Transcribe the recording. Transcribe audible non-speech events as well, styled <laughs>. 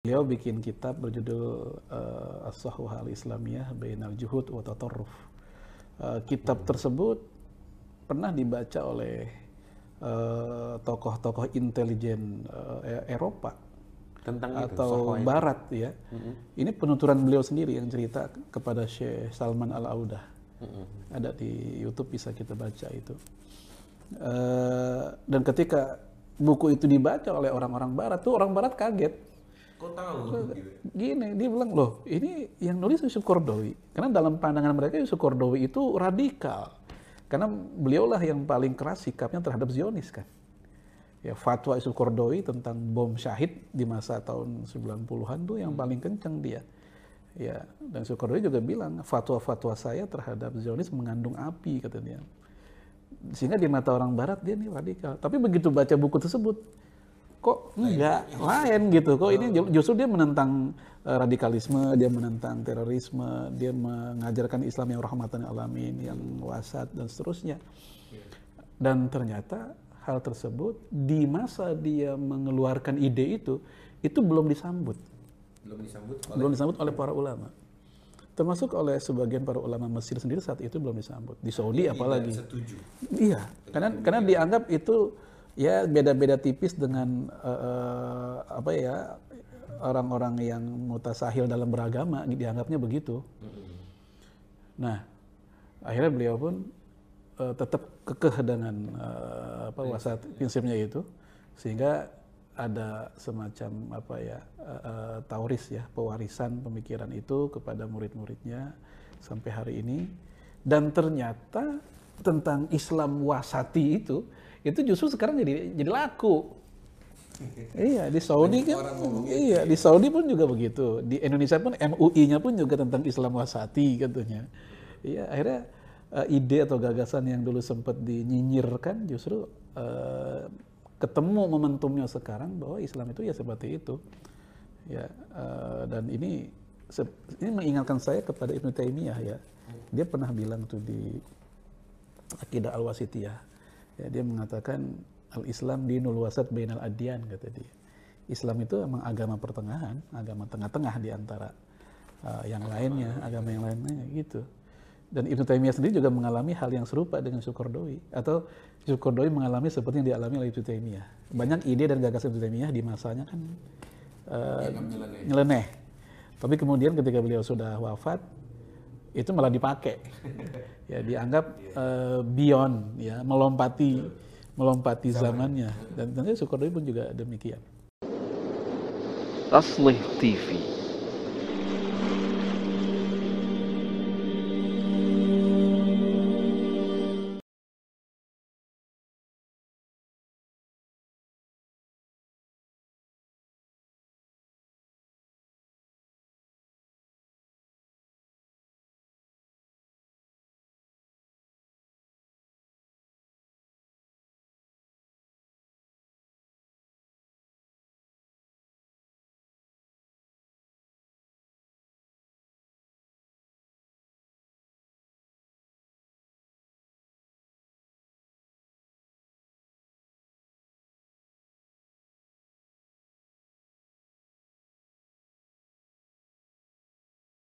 Beliau bikin kitab berjudul uh, eh, As-Sahwah al-Islamiyah Bainal Juhud wa Tatarruf. Uh, kitab tersebut pernah dibaca oleh tokoh eh, tokoh-tokoh intelijen uh, Eropa tentang atau itu, barat ya. Mm-hmm. Ini penuturan beliau sendiri yang cerita kepada Syekh Salman Al-Audah. Mm-hmm. Ada di YouTube bisa kita baca itu. Uh, dan ketika buku itu dibaca oleh orang-orang barat tuh orang barat kaget Kau tahu? Gini, dia bilang, loh ini yang nulis Yusuf Kordowi. Karena dalam pandangan mereka Yusuf Kordowi itu radikal. Karena beliaulah yang paling keras sikapnya terhadap Zionis kan. Ya, fatwa Yusuf Kordowi tentang bom syahid di masa tahun 90-an itu yang paling kencang dia. Ya, dan Yusuf Kordowi juga bilang, fatwa-fatwa saya terhadap Zionis mengandung api, katanya. Sehingga di mata orang barat dia nih radikal. Tapi begitu baca buku tersebut, kok nggak lain gitu kok ini justru dia menentang eh, radikalisme dia menentang terorisme dia mengajarkan Islam yang rahmatan alamin yang wasat dan seterusnya dan ternyata hal tersebut di masa dia mengeluarkan ide itu itu belum disambut belum disambut oleh, belum disambut oleh para ulama termasuk oleh sebagian para ulama Mesir sendiri saat itu belum disambut di Saudi iya, apalagi iya karena iya. karena dianggap itu ya beda-beda tipis dengan uh, apa ya orang-orang yang mutasahil dalam beragama dianggapnya begitu. Nah, akhirnya beliau pun uh, tetap kekeh dengan uh, apa iya. wasat prinsipnya itu sehingga ada semacam apa ya uh, uh, tauris ya pewarisan pemikiran itu kepada murid-muridnya sampai hari ini dan ternyata tentang Islam wasati itu itu justru sekarang jadi jadi laku. <laughs> iya, di Saudi kan, iya, ya. di Saudi pun juga begitu. Di Indonesia pun MUI-nya pun juga tentang Islam wasati katanya. Iya, akhirnya eh, ide atau gagasan yang dulu sempat dinyinyirkan justru uh, ketemu momentumnya sekarang bahwa Islam itu ya seperti itu. Ya, eh, dan ini ini mengingatkan saya kepada Ibnu Taimiyah ya. Dia pernah bilang tuh di Akidah Al-Wasitiyah ya, dia mengatakan al Islam di nulwasat bainal adian, kata dia Islam itu emang agama pertengahan agama tengah-tengah di antara uh, yang lainnya agama yang lainnya gitu dan Ibnu Taimiyah sendiri juga mengalami hal yang serupa dengan Syukurdoi atau Syukurdoi mengalami seperti yang dialami oleh Ibnu Taimiyah banyak ide dan gagasan Ibnu Taimiyah di masanya kan uh, nyeleneh tapi kemudian ketika beliau sudah wafat itu malah dipakai ya dianggap uh, beyond ya melompati melompati zamannya dan tentunya Sukarno pun juga demikian Taslih TV